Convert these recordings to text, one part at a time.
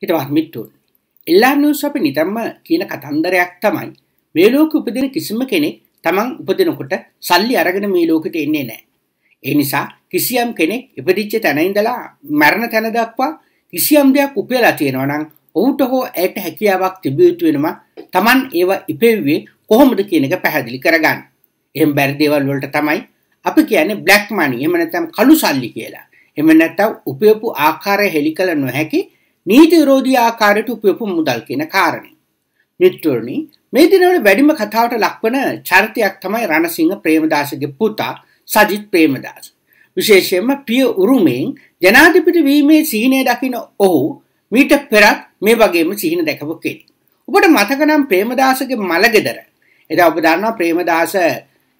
හිතවත් මිට්ටුන්. එල්ලා නිවුස් අපි නිතරම කියන කතන්දරයක් තමයි මේ ලෝකෙ උපදින කිසිම කෙනෙක් තමන් උපදිනකොට සල්ලි අරගෙන මේ ලෝකෙට එන්නේ නැහැ. ඒ නිසා කිසියම් කෙනෙක් ඉපදිච්ච තැන ඉඳලා මරණ තැන දක්වා කිසියම් දෙයක් උපයලා තියෙනවා නම් ඔහුට හෝ ඇයට හැකියාවක් තිබිය යුතු වෙනවා තමන් ඒවා ඉපෙව්වේ කොහොමද කියන එක පැහැදිලි කරගන්න. එහෙම බැරි දේවල් වලට තමයි අපි කියන්නේ බ්ලැක් මනි. එහෙම නැත්නම් කළු සල්ලි කියලා. එහෙම නැත්නම් උපයපු ආකාරය හෙලි කළ නොහැකි නීති විරෝධී ආකාරයට උපයපු මුදල් කියන කාරණේ. මිත්‍රෝනි මේ දිනවල වැඩිම කතාවට ලක්වන චරිතයක් තමයි රණසිංහ ප්‍රේමදාසගේ පුතා සජිත් ප්‍රේමදාස. විශේෂයෙන්ම පිය උරුමෙන් ජනාධිපති වීමේ සිහිනය දකින ඔහු මීට පෙරත් මේ වගේම සිහින දැකපු කෙනෙක්. ඔබට මතක නම් ප්‍රේමදාසගේ මලගෙදර. එදා ඔබ දන්නවා ප්‍රේමදාස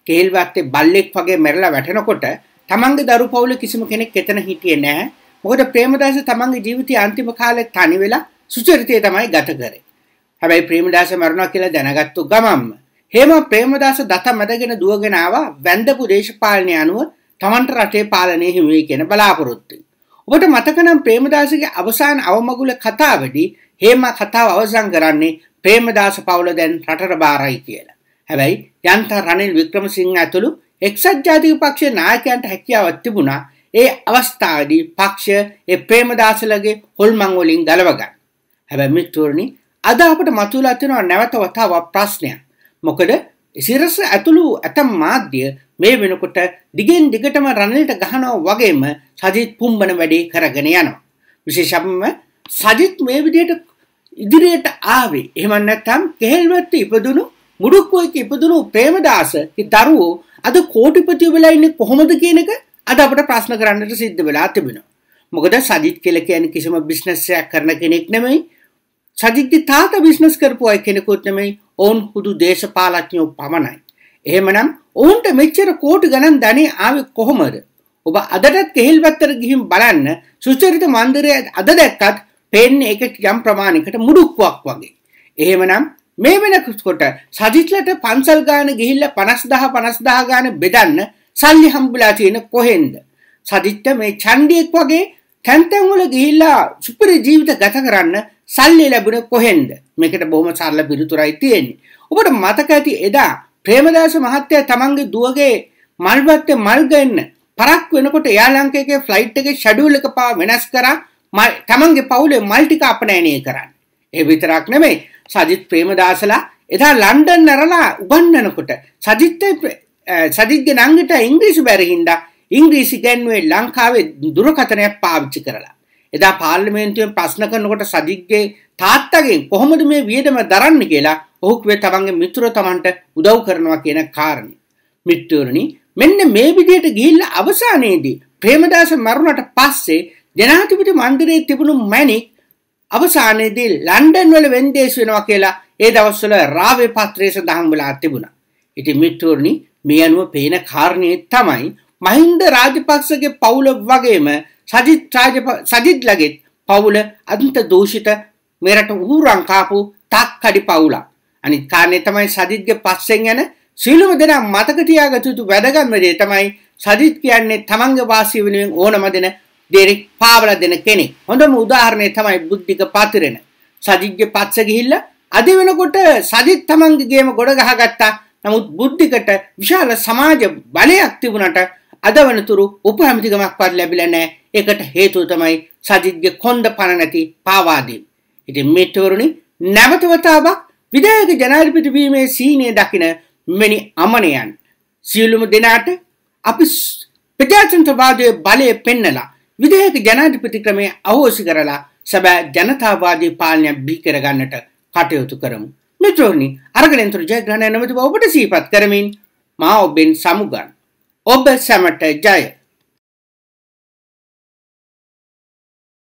කේල්වත්තේ බල්ලෙක් වගේ මැරලා වැටෙනකොට තමන්ගේ දරු පවුල කිසිම කෙනෙක් එතන හිටියේ නැහැ. මොකද ප්‍රේමදාස තමන්ගේ ජීවිතයේ අන්තිම කාලේ තනි වෙලා සුචරිතය තමයි ගත කරේ. හැබැයි ප්‍රේමදාස මරණා කියලා දැනගත්තු ගමම්ම හේම ප්‍රේමදාස දත මැදගෙන දුවගෙන ආවා වැන්දපු දේශපාලනය අනුව තමන්ට රටේ පාලනය හිමි වෙයි කියන බලාපොරොත්තු. ඔබට මතක නම් ප්‍රේමදාසගේ අවසාන අවමගුල කතාවදී හේම කතාව අවසන් කරන්නේ ප්‍රේමදාස පවුල දැන් රටට බාරයි කියලා. හැබැයි යන්ත රනිල් වික්‍රමසිංහ ඇතුළු එක්සත් ජාතික පක්ෂයේ නායකයන්ට හැකියාවක් තිබුණා ඒ අවස්ථාවේදී පක්ෂ ඒ ප්‍රේමදාසලගේ හොල්මන් වලින් ගලව ගන්න. හැබැයි මිත්‍රෝනි අද අපිට මතුවලා තියෙනවා නැවත වතාවක් ප්‍රශ්නයක්. මොකද සිරස ඇතුළු ඇතම් මාධ්‍ය මේ වෙනකොට දිගින් දිගටම රනිල්ට ගහනවා වගේම සජිත් පුම්බන වැඩේ කරගෙන යනවා. විශේෂයෙන්ම සජිත් මේ විදිහට ඉදිරියට ආවේ. එහෙම නැත්නම් කෙහෙල්වත්ත ඉපදුණු මුඩුක්කෝයක ඉපදුණු ප්‍රේමදාසගේ දරුවෝ අද කෝටිපති වෙලා ඉන්නේ කොහොමද කියන එක අද අපට ප්‍රශ්න කරන්නට සිද්ධ වෙලා තිබෙනවා. මොකද සජිත් කියලා කියන්නේ කිසිම බිස්නස් එකක් කරන කෙනෙක් නෙමෙයි. සජිත්ගේ තාත්තා බිස්නස් කරපු අය කෙනෙකුත් නෙමෙයි. ඔවුන් හුදු දේශපාලඥයෝ පමණයි. එහෙමනම් ඔවුන්ට මෙච්චර කෝටි ගණන් ධනෙ ආවේ කොහොමද? ඔබ අදටත් කෙහෙල්වත්තර ගිහින් බලන්න සුචරිත මන්දිරය අද දැක්කත් පේන්නේ ඒක යම් ප්‍රමාණයකට මුඩුක්කුවක් වගේ. එහෙමනම් මේ වෙනකොට සජිත්ලට පන්සල් ගාන ගිහිල්ලා 50000 50000 ගාන බෙදන්න සල්ලි හම්බුලා තියෙන කොහෙන්ද? සදිත්ත මේ ඡන්දියෙක් වගේ තැන් තැන් වල ගිහිල්ලා සුපිරි ජීවිත ගත කරන්න සල්ලි ලැබුණේ කොහෙන්ද? මේකට බොහොම සරල පිළිතුරයි තියෙන්නේ. ඔබට මතක ඇති එදා ප්‍රේමදාස මහත්තයා තමන්ගේ දුවගේ මල්වත්තේ මල් ගන්න පරක් වෙනකොට එයා ලංකේගේ ෆ්ලයිට් එකේ ෂෙඩියුල් එක පවා වෙනස් කරා තමන්ගේ පවුලේ මල් ටික අපනයනය කරන්න. ඒ විතරක් නෙමෙයි සජිත් ප්‍රේමදාසලා එදා ලන්ඩන් නරලා උගන්වනකොට සජිත් සදිත්ගේ නංගිට ඉංග්‍රීසි බැරිහින්ඩා ඉංග්‍රීසි ගැන්ුවේ ලංකාවේ දුරකතනයක් පාවිච්චි කරලා. එදා පාර්ලිමේන්තුවෙන් ප්‍රශ්න කරනකොට සදිත්ගේ තාත්තගෙන් කොහොමද මේ වියදම දරන්න කියලා ඔහුක්වේ තමන්ගේ මිතුර තමන්ට උදව් කරනවා කියන කාරණේ. මිත්‍රවරණි මෙන්න මේ විදිහට ගිහිල්ලා අවසානයේදී ප්‍රේමදාස මරුණට පස්සේ ජනාධිපති මන්දිරයේ තිබුණු මැණික් අවසානයේදී ලන්ඩන් වල වෙන්දේසි වෙනවා කියලා ඒ දවස්වල රාවේ පත්‍රයේ සඳහන් වෙලා තිබුණා. ඉතින් මිත්‍රවරණි මේ අනුව පේන කාරණය තමයි මහින්ද රාජපක්ෂගේ පවුල වගේම සජිත් සජිත්ලගෙත් පවුල අන්ත දූෂිත මෙරට ඌරන් කාපු තක්කඩි පවුලක්. අනිත් කාරණය තමයි සජිත්ගේ පස්සෙන් යන සියලුම දෙනා මතක තියාගත යුතු වැදගත්ම දේ තමයි සජිත් කියන්නේ තමන්ගේ වාසිය වෙනුවෙන් ඕනම දෙන දෙරි පාවල දෙන කෙනෙක්. හොඳම උදාහරණය තමයි බුද්ධික පතිරණ. සජිත්ගේ පත්ස ගිහිල්ලා අද වෙනකොට සජිත් තමන්ගේ ගේම ගොඩ ගහගත්තා නමුත් බුද්ධිකට විශාල සමාජ බලයක් තිබුණට අද වෙනතුරු උපහැමතිකමක්වත් ලැබිලා නැහැ. ඒකට හේතුව තමයි සජිත්ගේ කොන්ද පණ නැති පාවාදීම. ඉතින් මෙතවරුනි නැවතවතාවක් විදේක ජනාධිපති වීමේ සීනේ දකින මෙනි අමනයන් සියලුම දෙනාට අපි ප්‍රජාතන්ත්‍රවාදයේ බලය පෙන්නලා විදේක ජනාධිපති ක්‍රමය අහෝසි කරලා සැබෑ ජනතාවාදී පාලනය බිහි කරගන්නට කටයුතු කරමු. මෙත්‍රෝනි අරගලෙන් තුර ජයග්‍රහණ නැමති බව ඔබට සීපත් කරමින් මා ඔබෙන් සමුගන් ඔබ සැමට ජය